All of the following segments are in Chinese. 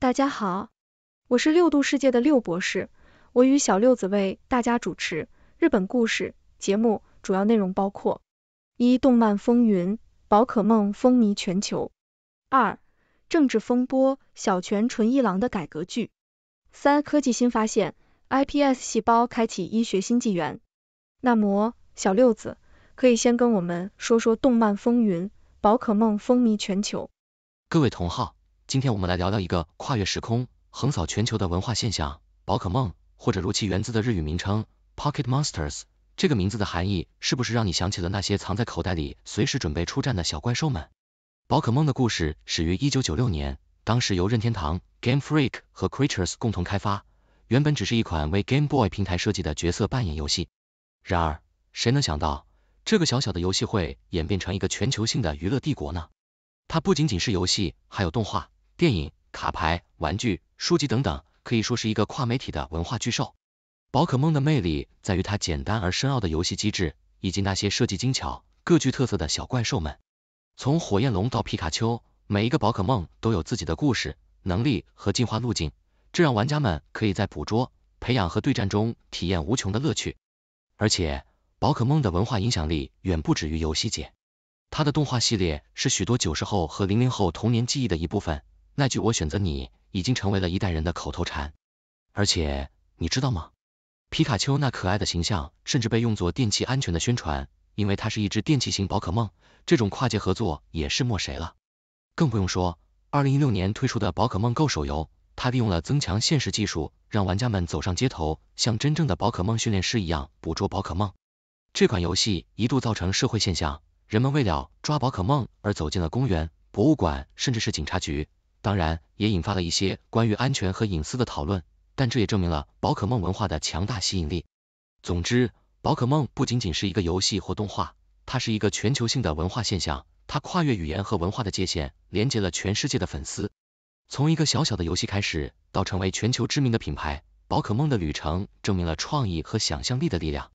大家好，我是六度世界的六博士，我与小六子为大家主持日本故事节目，主要内容包括：一、动漫风云，宝可梦风靡全球；二、政治风波，小泉纯一郎的改革剧；三、科技新发现，iPS 细胞开启医学新纪元。那么，小六子可以先跟我们说说动漫风云，宝可梦风靡全球。各位同好。今天我们来聊聊一个跨越时空、横扫全球的文化现象——宝可梦，或者如其源自的日语名称 Pocket Monsters。这个名字的含义是不是让你想起了那些藏在口袋里、随时准备出战的小怪兽们？宝可梦的故事始于一九九六年，当时由任天堂、Game Freak 和 Creatures 共同开发，原本只是一款为 Game Boy 平台设计的角色扮演游戏。然而，谁能想到这个小小的游戏会演变成一个全球性的娱乐帝国呢？它不仅仅是游戏，还有动画。电影、卡牌、玩具、书籍等等，可以说是一个跨媒体的文化巨兽。宝可梦的魅力在于它简单而深奥的游戏机制，以及那些设计精巧、各具特色的小怪兽们。从火焰龙到皮卡丘，每一个宝可梦都有自己的故事、能力和进化路径，这让玩家们可以在捕捉、培养和对战中体验无穷的乐趣。而且，宝可梦的文化影响力远不止于游戏界，它的动画系列是许多九十后和零零后童年记忆的一部分。那句“我选择你”已经成为了一代人的口头禅，而且你知道吗？皮卡丘那可爱的形象甚至被用作电器安全的宣传，因为它是一只电器型宝可梦。这种跨界合作也是没谁了。更不用说，二零一六年推出的宝可梦 Go 手游，它利用了增强现实技术，让玩家们走上街头，像真正的宝可梦训练师一样捕捉宝可梦。这款游戏一度造成社会现象，人们为了抓宝可梦而走进了公园、博物馆，甚至是警察局。当然，也引发了一些关于安全和隐私的讨论，但这也证明了宝可梦文化的强大吸引力。总之，宝可梦不仅仅是一个游戏或动画，它是一个全球性的文化现象，它跨越语言和文化的界限，连接了全世界的粉丝。从一个小小的游戏开始，到成为全球知名的品牌，宝可梦的旅程证明了创意和想象力的力量。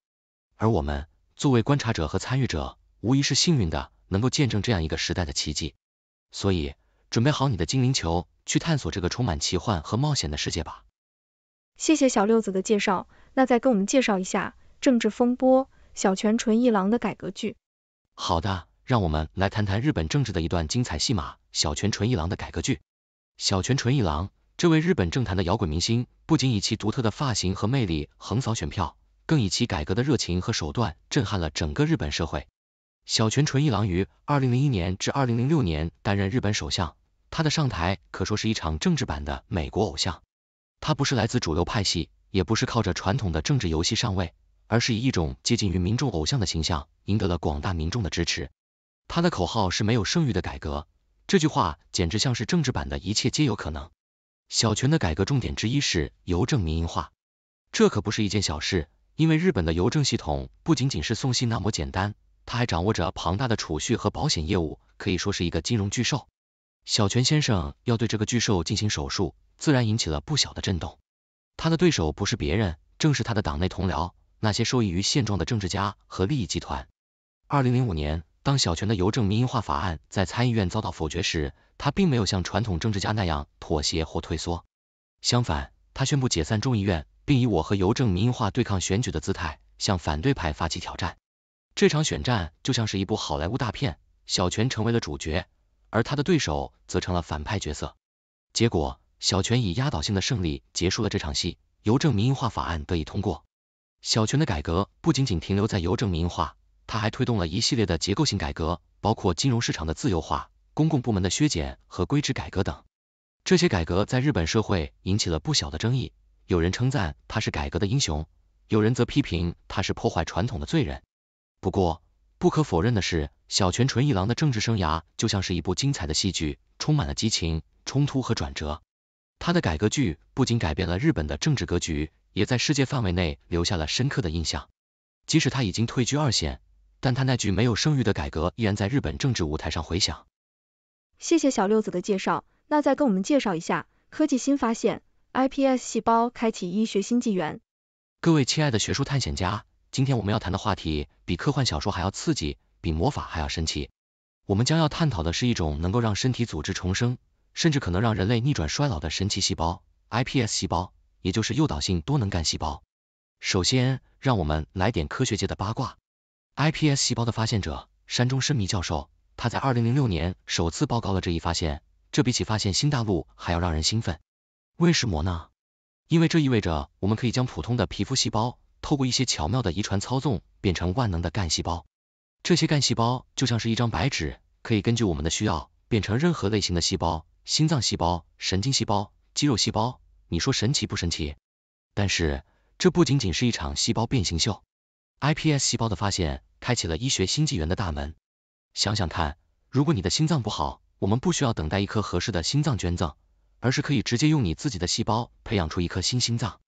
而我们作为观察者和参与者，无疑是幸运的，能够见证这样一个时代的奇迹。所以。准备好你的精灵球，去探索这个充满奇幻和冒险的世界吧。谢谢小六子的介绍，那再跟我们介绍一下政治风波小泉纯一郎的改革剧。好的，让我们来谈谈日本政治的一段精彩戏码——小泉纯一郎的改革剧。小泉纯一郎，这位日本政坛的摇滚明星，不仅以其独特的发型和魅力横扫选票，更以其改革的热情和手段震撼了整个日本社会。小泉纯一郎于二零零一年至二零零六年担任日本首相，他的上台可说是一场政治版的美国偶像。他不是来自主流派系，也不是靠着传统的政治游戏上位，而是以一种接近于民众偶像的形象赢得了广大民众的支持。他的口号是没有剩余的改革，这句话简直像是政治版的一切皆有可能。小泉的改革重点之一是邮政民营化，这可不是一件小事，因为日本的邮政系统不仅仅是送信那么简单。他还掌握着庞大的储蓄和保险业务，可以说是一个金融巨兽。小泉先生要对这个巨兽进行手术，自然引起了不小的震动。他的对手不是别人，正是他的党内同僚，那些受益于现状的政治家和利益集团。二零零五年，当小泉的邮政民营化法案在参议院遭到否决时，他并没有像传统政治家那样妥协或退缩，相反，他宣布解散众议院，并以“我和邮政民营化对抗选举”的姿态向反对派发起挑战。这场选战就像是一部好莱坞大片，小泉成为了主角，而他的对手则成了反派角色。结果，小泉以压倒性的胜利结束了这场戏，邮政民营化法案得以通过。小泉的改革不仅仅停留在邮政民营化，他还推动了一系列的结构性改革，包括金融市场的自由化、公共部门的削减和规制改革等。这些改革在日本社会引起了不小的争议，有人称赞他是改革的英雄，有人则批评他是破坏传统的罪人。不过，不可否认的是，小泉纯一郎的政治生涯就像是一部精彩的戏剧，充满了激情、冲突和转折。他的改革剧不仅改变了日本的政治格局，也在世界范围内留下了深刻的印象。即使他已经退居二线，但他那句没有声誉的改革依然在日本政治舞台上回响。谢谢小六子的介绍，那再跟我们介绍一下科技新发现，iPS 细胞开启医学新纪元。各位亲爱的学术探险家。今天我们要谈的话题比科幻小说还要刺激，比魔法还要神奇。我们将要探讨的是一种能够让身体组织重生，甚至可能让人类逆转衰老的神奇细胞 ——iPS 细胞，也就是诱导性多能干细胞。首先，让我们来点科学界的八卦。iPS 细胞的发现者山中伸弥教授，他在2006年首次报告了这一发现，这比起发现新大陆还要让人兴奋。为什么呢？因为这意味着我们可以将普通的皮肤细胞透过一些巧妙的遗传操纵，变成万能的干细胞。这些干细胞就像是一张白纸，可以根据我们的需要，变成任何类型的细胞，心脏细胞、神经细胞、肌肉细胞。你说神奇不神奇？但是这不仅仅是一场细胞变形秀，iPS 细胞的发现，开启了医学新纪元的大门。想想看，如果你的心脏不好，我们不需要等待一颗合适的心脏捐赠，而是可以直接用你自己的细胞培养出一颗新心脏。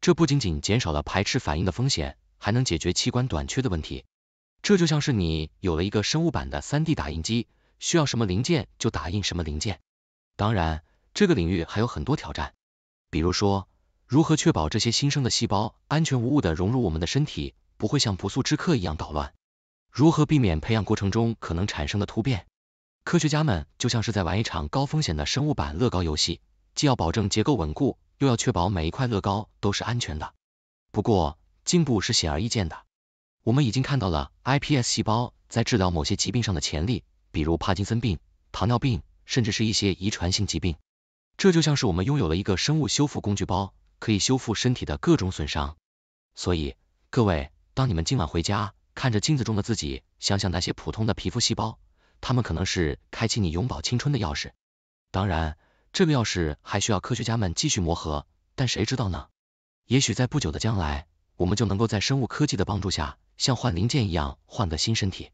这不仅仅减少了排斥反应的风险，还能解决器官短缺的问题。这就像是你有了一个生物版的三 D 打印机，需要什么零件就打印什么零件。当然，这个领域还有很多挑战，比如说如何确保这些新生的细胞安全无误的融入我们的身体，不会像不速之客一样捣乱；如何避免培养过程中可能产生的突变。科学家们就像是在玩一场高风险的生物版乐高游戏，既要保证结构稳固。又要确保每一块乐高都是安全的。不过，进步是显而易见的。我们已经看到了 IPS 细胞在治疗某些疾病上的潜力，比如帕金森病、糖尿病，甚至是一些遗传性疾病。这就像是我们拥有了一个生物修复工具包，可以修复身体的各种损伤。所以，各位，当你们今晚回家，看着镜子中的自己，想想那些普通的皮肤细胞，它们可能是开启你永葆青春的钥匙。当然。这个钥匙还需要科学家们继续磨合，但谁知道呢？也许在不久的将来，我们就能够在生物科技的帮助下，像换零件一样换个新身体。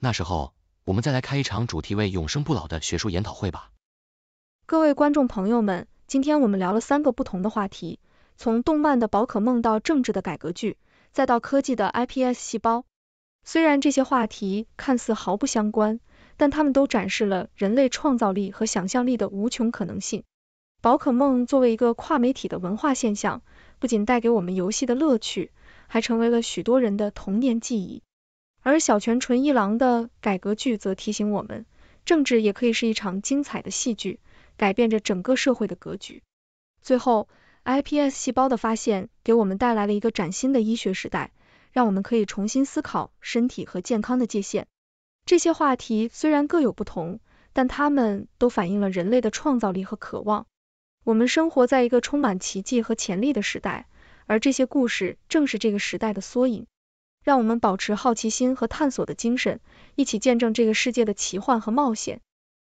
那时候，我们再来开一场主题为永生不老的学术研讨会吧。各位观众朋友们，今天我们聊了三个不同的话题，从动漫的宝可梦到政治的改革剧，再到科技的 IPS 细胞。虽然这些话题看似毫不相关。但他们都展示了人类创造力和想象力的无穷可能性。宝可梦作为一个跨媒体的文化现象，不仅带给我们游戏的乐趣，还成为了许多人的童年记忆。而小泉纯一郎的改革剧则提醒我们，政治也可以是一场精彩的戏剧，改变着整个社会的格局。最后，iPS 细胞的发现给我们带来了一个崭新的医学时代，让我们可以重新思考身体和健康的界限。这些话题虽然各有不同，但它们都反映了人类的创造力和渴望。我们生活在一个充满奇迹和潜力的时代，而这些故事正是这个时代的缩影。让我们保持好奇心和探索的精神，一起见证这个世界的奇幻和冒险。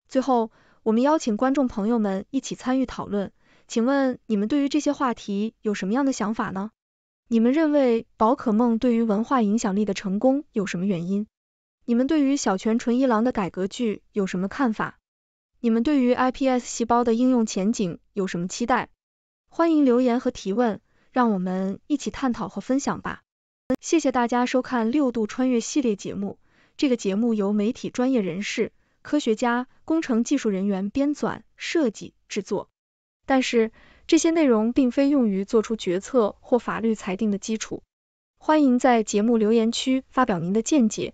最后，我们邀请观众朋友们一起参与讨论，请问你们对于这些话题有什么样的想法呢？你们认为宝可梦对于文化影响力的成功有什么原因？你们对于小泉纯一郎的改革剧有什么看法？你们对于 iPS 细胞的应用前景有什么期待？欢迎留言和提问，让我们一起探讨和分享吧。谢谢大家收看六度穿越系列节目。这个节目由媒体专业人士、科学家、工程技术人员编纂、设计、制作，但是这些内容并非用于做出决策或法律裁定的基础。欢迎在节目留言区发表您的见解。